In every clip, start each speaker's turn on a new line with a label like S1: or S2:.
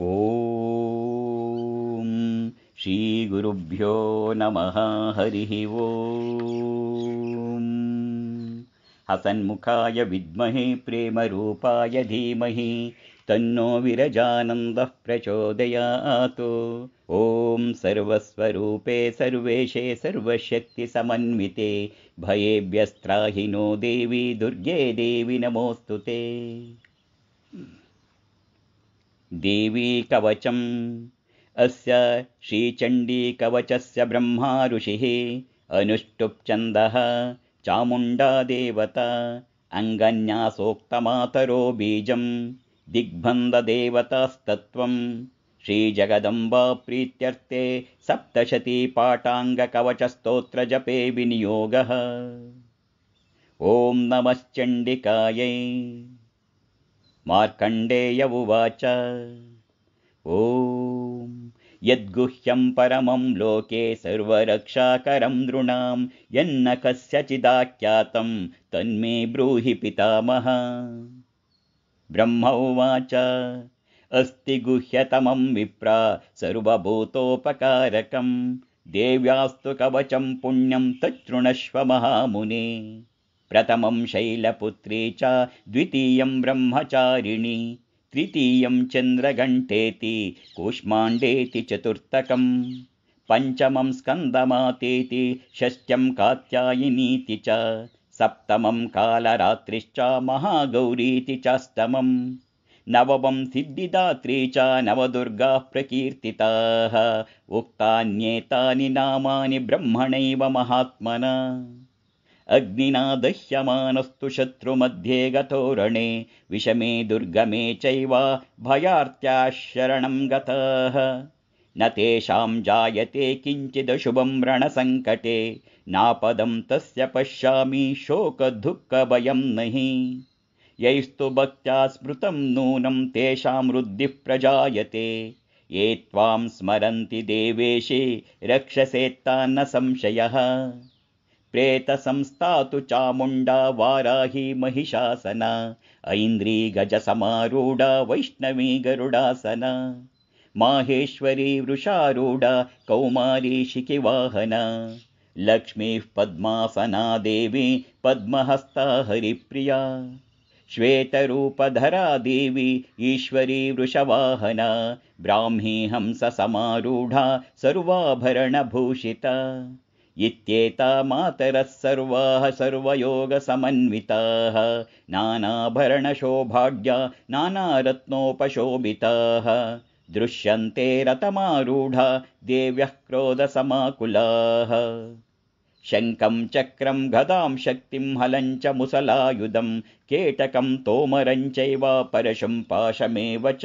S1: ॐ श्रीगुरुभ्यो नमः हरिः ॐ हसन्मुखाय विद्महे प्रेमरूपाय धीमहि तन्नो विरजानन्दः प्रचोदयात् ॐ सर्वस्वरूपे सर्वेशे सर्वशक्तिसमन्विते भयेभ्यस्त्राहिनो देवी दुर्गे देवि नमोऽस्तु ते देवी कवचम् अस्य श्रीचण्डीकवचस्य ब्रह्मा ऋषिः चामुण्डा देवता अङ्गन्यासोक्तमातरो बीजं दिग्बन्धदेवतास्तत्त्वं श्रीजगदम्बाप्रीत्यर्थे सप्तशतीपाटाङ्गकवचस्तोत्रजपे विनियोगः ॐ नमश्चण्डिकायै मार्कण्डेय उवाच ॐ यद्गुह्यं परमं लोके सर्वरक्षाकरं नृणां यन्न कस्यचिदाख्यातं तन्मे ब्रूहि पितामहः ब्रह्म उवाच अस्ति गुह्यतमं विप्रा सर्वभूतोपकारकं देव्यास्तु कवचं पुण्यं तच्छृणश्व महामुने प्रथमं शैलपुत्री च द्वितीयं ब्रह्मचारिणी तृतीयं चन्द्रघण्टेति कूष्माण्डेति चतुर्थकम् पञ्चमं स्कन्दमातेति षष्ठ्यं कात्यायिनीति च सप्तमं कालरात्रिश्च महागौरीति च अष्टमं नवमं सिद्धिदात्री च नवदुर्गाः प्रकीर्तिताः उक्तान्येतानि नामानि ब्रह्मणैव महात्मना अग्निना दह्यमानस्तु शत्रुमध्ये गतो रणे विषमे दुर्गमे चैव भयार्त्या शरणं गताः न तेषां जायते किञ्चिदशुभं रणसङ्कटे नापदं तस्य पश्यामि शोकदुःखभयं नहि यैस्तु भक्त्या स्मृतं नूनं तेषां रुद्धिः प्रजायते ये त्वां स्मरन्ति देवेशे रक्षसेत्तान्न संशयः प्रेतसंस्था तु चामुण्डा वाराही महिषासना ऐन्द्रीगजसमारूढा वैष्णवी गरुडासना माहेश्वरी वृषारूढा शिखिवाहना लक्ष्मीः पद्मासना देवी पद्महस्ता हरिप्रिया श्वेतरूपधरा देवी ईश्वरी वृषवाहना ब्राह्मी हंससमारूढा सर्वाभरणभूषिता इत्येता मातरः सर्वाः सर्वयोगसमन्विताः नानाभरणशोभाग्या नानारत्नोपशोभिताः दृश्यन्ते रतमारूढा देव्यः क्रोधसमाकुलाः शङ्कं चक्रं गदां शक्तिं हलञ्च मुसलायुधं केटकं तोमरं चैव परशुम् पाशमेव च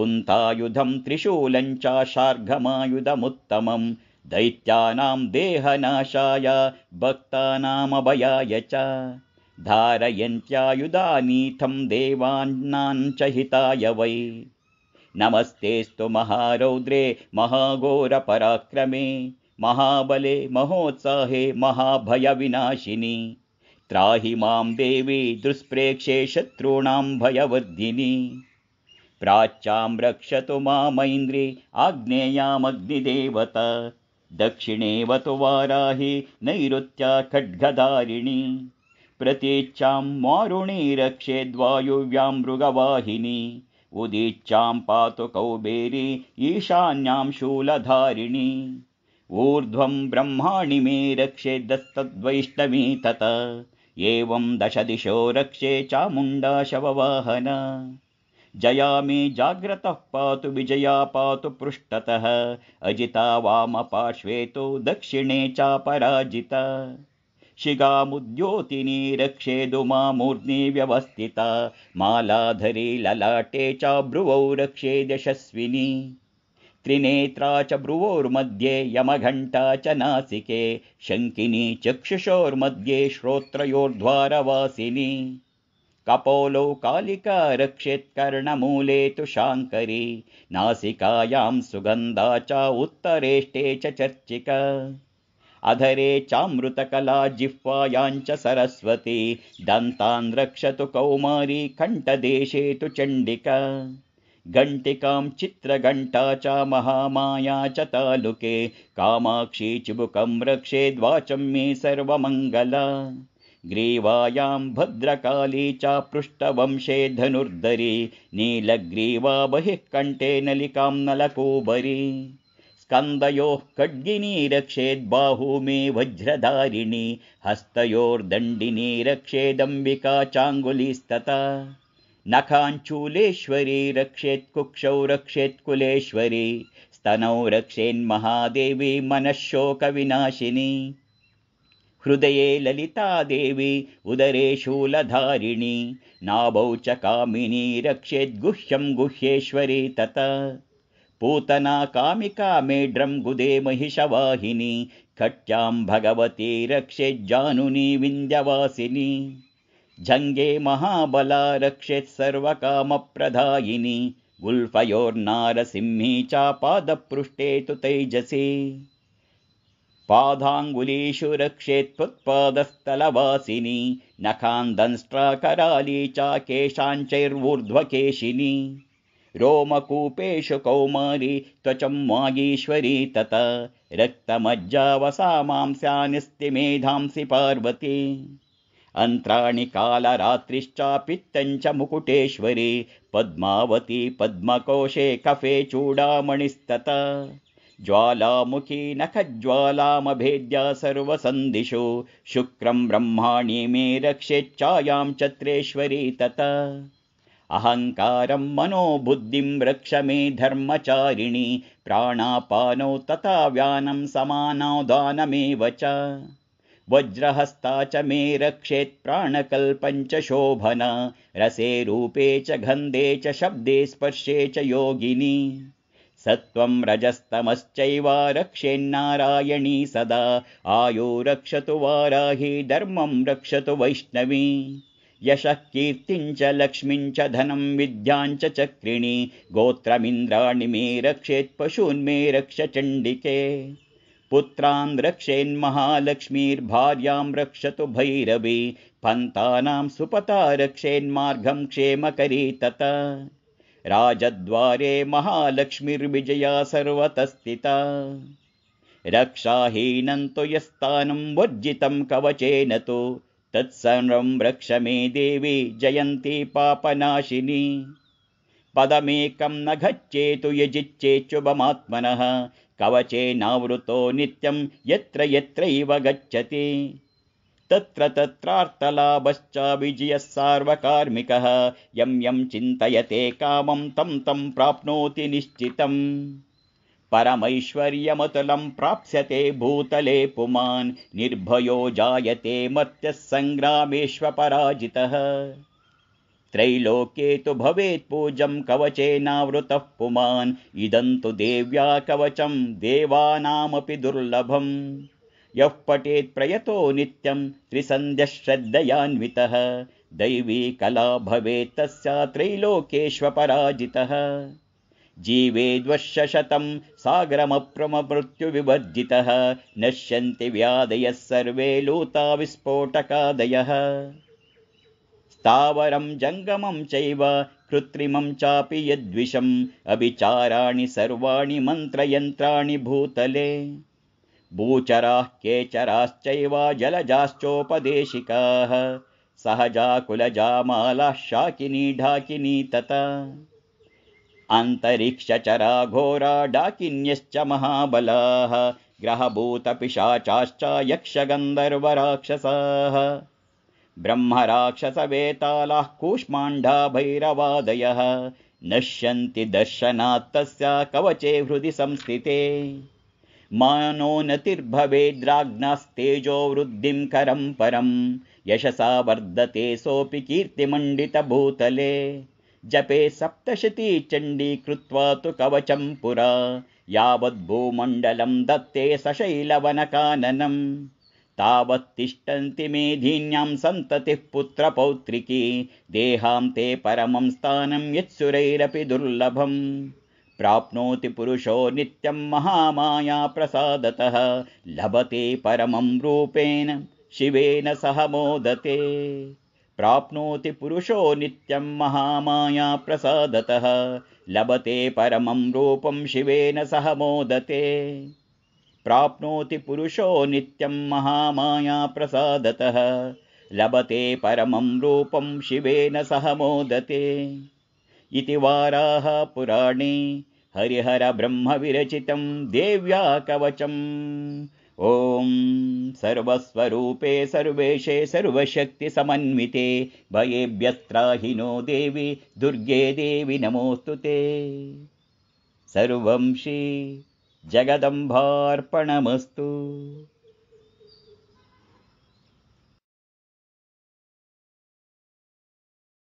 S1: कुन्तायुधं त्रिशूलञ्च शार्घमायुधमुत्तमम् दैत्यानां देहनाशाय भक्तानामभयाय च धारयन्त्यायुदानीथं हिताय वै नमस्तेऽस्तु महारौद्रे महाघोरपराक्रमे महाबले महोत्साहे महाभयविनाशिनि त्राहि मां देवी दुष्प्रेक्षे शत्रूणां भयवर्धिनि प्राच्यां रक्षतु मामैन्द्रि आग्नेयामग्निदेवता दक्षिणेऽवतु वाराहि नैरुत्या खड्गधारिणि प्रतीच्छां रक्षे रक्षेद्वायुव्यां मृगवाहिनी उदीच्छां पातु कौबेरी ईशान्यां शूलधारिणि ऊर्ध्वं ब्रह्माणि मे रक्षे दस्तद्वैष्टमी तत एवं दश दिशो रक्षे चामुण्डा शववाहन जयामि जाग्रतः पातु विजया पातु पृष्ठतः अजिता वामपार्श्वे तु दक्षिणे चा शिगामुद्योतिनी रक्षेदु मामूर्नि व्यवस्थिता मालाधरी ललाटे चाब्रुवौ रक्षे यशस्विनी त्रिनेत्रा च ब्रुवोर्मध्ये यमघण्टा च नासिके शङ्किनी चक्षुषोर्मध्ये श्रोत्रयोर्ध्वारवासिनी कपोलौ कालिका रक्षेत् कर्णमूले तु शाङ्करी नासिकायां सुगन्धा च उत्तरेष्टे च च चर्चिका अधरे चामृतकला जिह्वायाञ्च सरस्वती दन्तान् रक्षतु कौमारी कण्ठदेशे तु चण्डिका घण्टिकां चित्रघण्टा च महामाया च तालुके कामाक्षी चिबुकं रक्षेद्वाचं मे सर्वमङ्गला ग्रीवायां भद्रकाली चापृष्टवंशे धनुर्धरी नीलग्रीवा बहिः कण्ठे नलिकां नलकूबरी स्कन्दयोः खड्गिनी रक्षेद् बाहूमे वज्रधारिणी हस्तयोर्दण्डिनी रक्षेदम्बिका चाङ्गुलीस्तता नखाञ्चूलेश्वरी रक्षेत् कुक्षौ रक्षेत् कुलेश्वरी स्तनौ रक्षेन्महादेवी मनःशोकविनाशिनी हृदये ललिता देवी उदरे शूलधारिणी नाभौ च कामिनी रक्षेद्गुह्यं गुह्येश्वरी तत पूतना कामिका मेड्रं गुदे महिषवाहिनी कट्यां भगवती रक्षेज्जानुनी विन्द्यवासिनी जङ्गे महाबला रक्षेत् सर्वकामप्रदायिनी गुल्फयोर्नारसिंही चापादपृष्टे तु तैजसी पादाङ्गुलीषु रक्षेत्युत्पादस्तलवासिनी नखान्दंष्ट्राकराली चा केशाञ्चैर्वूर्ध्वकेशिनी रोमकूपेषु कौमारी त्वचं मागीश्वरी तत रक्तमज्जावसा मेधांसि पार्वती अन्त्राणि कालरात्रिश्चापित्तञ्च मुकुटेश्वरी पद्मावती पद्मकोशे कफे चूडामणिस्तत ज्वालामुखी नखज्ज्वालामभेद्या सर्वसन्दिशो शुक्रं ब्रह्माणि मे रक्षेच्छायां चत्रेश्वरी तत अहङ्कारं मनो रक्ष मे प्राणापानो तथा व्यानं समानादानमेव च वज्रहस्ता च मे रक्षेत् प्राणकल्पञ्च शोभन रसे रूपे च गन्धे च शब्दे स्पर्शे च योगिनी सत्त्वं रजस्तमश्चैवा रक्षेन्नारायणी सदा आयो रक्षतु वाराही धर्मं रक्षतु वैष्णवी यशः कीर्तिं च धनं विद्याञ्च चक्रिणी गोत्रमिन्द्राणि मे रक्षेत् पशून्मे रक्ष चण्डिके पुत्रान् रक्षेन्महालक्ष्मीर्भार्यां रक्षतु भैरवी पन्तानां सुपता रक्षेन् मार्गं क्षेमकरी तथा राजद्वारे महालक्ष्मीर्विजया सर्वतस्थिता रक्षाहीनं तु यस्तानं वर्जितं कवचेन तु तत्सर्वं रक्ष मे देवि जयन्ती पापनाशिनी पदमेकं न गच्छेतु तु कवचेनावृतो नित्यं यत्र यत्रैव गच्छति तत्र तत्रार्थलाभश्च विजयः सार्वकार्मिकः यं यं चिन्तयते कामं तं तं प्राप्नोति निश्चितम् परमैश्वर्यमतुलं प्राप्स्यते भूतले पुमान् निर्भयो जायते मर्त्यः पराजितः त्रैलोके तु भवेत् पूजं कवचेनावृतः पुमान् इदं तु देव्या कवचं देवानामपि दुर्लभम् यः पठेत् प्रयतो नित्यं त्रिसन्ध्यश्रद्धयान्वितः दैवीकला भवेत् तस्या त्रैलोकेष्वपराजितः जीवे द्वश्यशतं सागरमप्रममृत्युविवर्जितः नश्यन्ति व्यादयः सर्वे लूता विस्फोटकादयः स्थावरं जङ्गमं चैव कृत्रिमं चापि यद्विषम् अविचाराणि सर्वाणि मन्त्रयन्त्राणि भूतले भूचराः केचराश्चैव जलजाश्चोपदेशिकाः सहजा कुलजामालाः शाकिनी ढाकिनी तता अन्तरिक्षचरा घोरा डाकिन्यश्च महाबलाः ग्रहभूतपिशाचाश्च यक्षगन्धर्वराक्षसाः ब्रह्मराक्षसवेतालाः कूष्माण्डाभैरवादयः नश्यन्ति दर्शनात् कवचे हृदि संस्थिते मानो नतिर्भवेद्राज्ञास्तेजो वृद्धिं करं परं यशसा वर्धते सोऽपि कीर्तिमण्डितभूतले जपे सप्तशती चण्डी कृत्वा तु कवचं पुरा यावद्भूमण्डलं दत्ते सशैलवनकाननं तावत्तिष्ठन्ति मेधिन्यां सन्ततिः पुत्रपौत्रिकी देहां ते परमं स्थानं यत्सुरैरपि दुर्लभम् प्राप्नोति पुरुषो नित्यं महामाया प्रसादतः लभते परमं रूपेण शिवेन सह मोदते प्राप्नोति पुरुषो नित्यं महामाया प्रसादतः लभते परमं रूपं शिवेन सह मोदते प्राप्नोति पुरुषो नित्यं महामाया प्रसादतः लभते परमं रूपं शिवेन सह मोदते इति वाराः हरिहरब्रह्मविरचितं देव्या कवचम् ॐ सर्वस्वरूपे सर्वेशे सर्वशक्तिसमन्विते भयेभ्यस्त्राहिनो देवि दुर्गे देवि नमोऽस्तु ते सर्वं श्री जगदम्भार्पणमस्तु